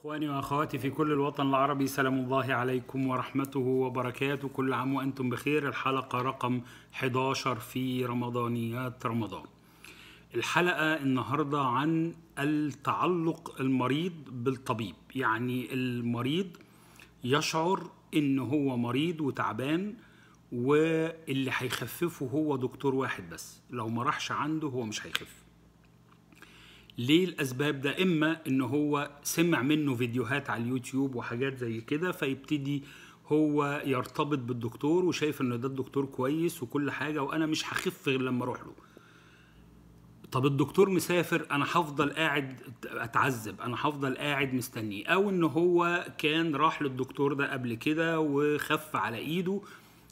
اخواني واخواتي في كل الوطن العربي سلام الله عليكم ورحمته وبركاته كل عام وانتم بخير الحلقه رقم 11 في رمضانيات رمضان الحلقه النهارده عن التعلق المريض بالطبيب يعني المريض يشعر ان هو مريض وتعبان واللي هيخففه هو دكتور واحد بس لو ما راحش عنده هو مش هيخف ليه الاسباب ده اما ان هو سمع منه فيديوهات على اليوتيوب وحاجات زي كده فيبتدي هو يرتبط بالدكتور وشايف ان ده الدكتور كويس وكل حاجه وانا مش هخف غير لما اروح له طب الدكتور مسافر انا هفضل قاعد اتعذب انا هفضل قاعد مستنيه او ان هو كان راح للدكتور ده قبل كده وخف على ايده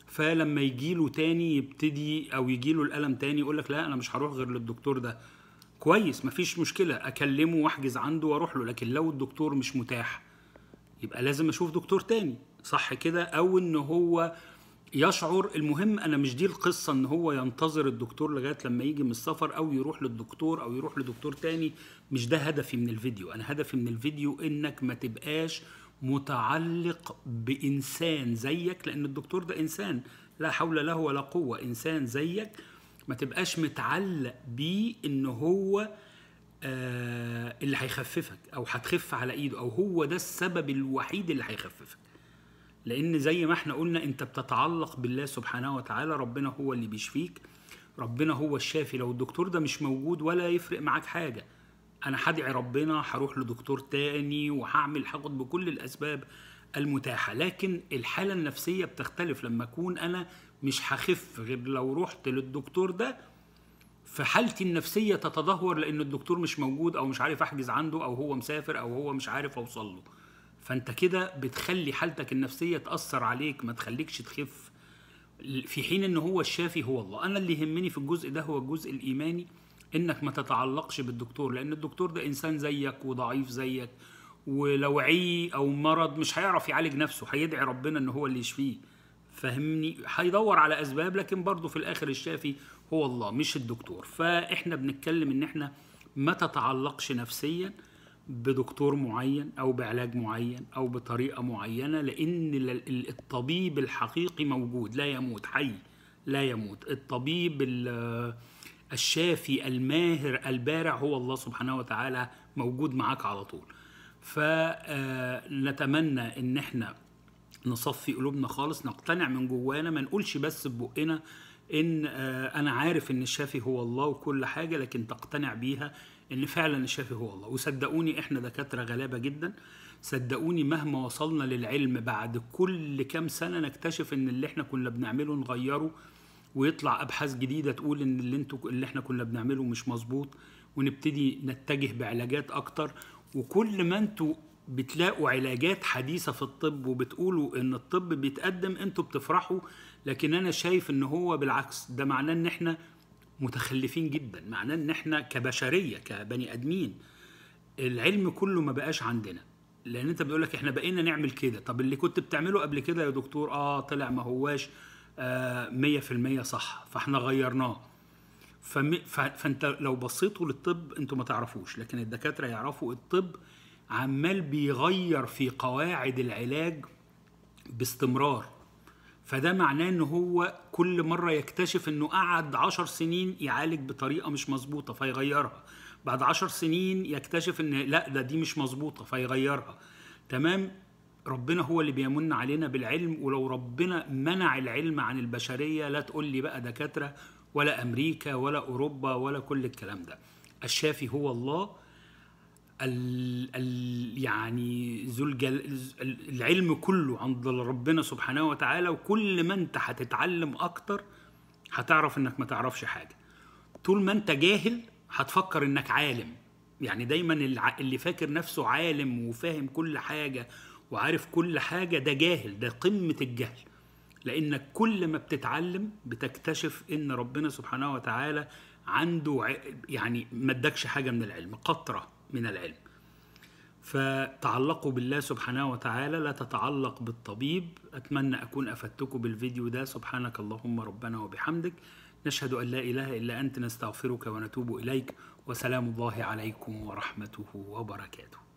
فلما يجيله تاني يبتدي او يجيله الالم تاني يقولك لا انا مش هروح غير للدكتور ده كويس مفيش مشكله اكلمه واحجز عنده واروح له لكن لو الدكتور مش متاح يبقى لازم اشوف دكتور تاني صح كده او ان هو يشعر المهم انا مش دي القصه ان هو ينتظر الدكتور لغايه لما يجي من السفر او يروح للدكتور او يروح لدكتور تاني مش ده هدفي من الفيديو انا هدفي من الفيديو انك ما تبقاش متعلق بانسان زيك لان الدكتور ده انسان لا حول له ولا قوه انسان زيك ما تبقاش متعلق بيه ان هو آه اللي هيخففك او هتخف على ايده او هو ده السبب الوحيد اللي هيخففك لان زي ما احنا قلنا انت بتتعلق بالله سبحانه وتعالى ربنا هو اللي بيشفيك ربنا هو الشافي لو الدكتور ده مش موجود ولا يفرق معاك حاجه انا هدعي ربنا هروح لدكتور تاني وهعمل هاخد بكل الاسباب المتاحة لكن الحالة النفسية بتختلف لما أكون أنا مش هخف غير لو رحت للدكتور ده فحالتي النفسية تتدهور لأن الدكتور مش موجود أو مش عارف أحجز عنده أو هو مسافر أو هو مش عارف أوصل له فأنت كده بتخلي حالتك النفسية تأثر عليك ما تخليكش تخف في حين ان هو الشافي هو الله انا اللي يهمني في الجزء ده هو الجزء الايماني انك ما تتعلقش بالدكتور لان الدكتور ده انسان زيك وضعيف زيك ولو عي او مرض مش هيعرف يعالج نفسه هيدعي ربنا ان هو اللي يشفيه فاهمني هيدور على اسباب لكن برضه في الاخر الشافي هو الله مش الدكتور فاحنا بنتكلم ان احنا ما تتعلقش نفسيا بدكتور معين او بعلاج معين او بطريقه معينه لان الطبيب الحقيقي موجود لا يموت حي لا يموت الطبيب الشافي الماهر البارع هو الله سبحانه وتعالى موجود معاك على طول فنتمنى ان احنا نصفي قلوبنا خالص نقتنع من جوانا ما نقولش بس ببقنا ان آه، انا عارف ان الشافي هو الله وكل حاجه لكن تقتنع بيها ان فعلا الشافي هو الله وصدقوني احنا دكاتره غلابه جدا صدقوني مهما وصلنا للعلم بعد كل كام سنه نكتشف ان اللي احنا كنا بنعمله نغيره ويطلع ابحاث جديده تقول ان اللي انتوا اللي احنا كنا بنعمله مش مظبوط ونبتدي نتجه بعلاجات اكتر وكل ما انتوا بتلاقوا علاجات حديثة في الطب وبتقولوا ان الطب بيتقدم انتوا بتفرحوا لكن انا شايف ان هو بالعكس ده معناه ان احنا متخلفين جدا معناه ان احنا كبشرية كبني ادمين العلم كله ما بقاش عندنا لان انت بيقول لك احنا بقينا نعمل كده طب اللي كنت بتعمله قبل كده يا دكتور اه طلع ما هواش آه 100% صح فاحنا غيرناه فم... ف... فانت لو بصيتوا للطب انتوا ما تعرفوش لكن الدكاتره يعرفوا الطب عمال بيغير في قواعد العلاج باستمرار فده معناه ان هو كل مره يكتشف انه قعد عشر سنين يعالج بطريقه مش مظبوطه فيغيرها بعد عشر سنين يكتشف ان لا ده دي مش مظبوطه فيغيرها تمام ربنا هو اللي بيمن علينا بالعلم ولو ربنا منع العلم عن البشريه لا تقول لي بقى دكاتره ولا أمريكا ولا أوروبا ولا كل الكلام ده الشافي هو الله ال ال يعني ذو الجل... العلم كله عند ربنا سبحانه وتعالى وكل ما انت هتتعلم اكتر هتعرف انك ما تعرفش حاجه طول ما انت جاهل هتفكر انك عالم يعني دايما اللي فاكر نفسه عالم وفاهم كل حاجه وعارف كل حاجه ده جاهل ده قمه الجهل لانك كل ما بتتعلم بتكتشف ان ربنا سبحانه وتعالى عنده يعني ما ادكش حاجه من العلم قطره من العلم فتعلقوا بالله سبحانه وتعالى لا تتعلق بالطبيب اتمنى اكون افدتكم بالفيديو ده سبحانك اللهم ربنا وبحمدك نشهد ان لا اله الا انت نستغفرك ونتوب اليك وسلام الله عليكم ورحمته وبركاته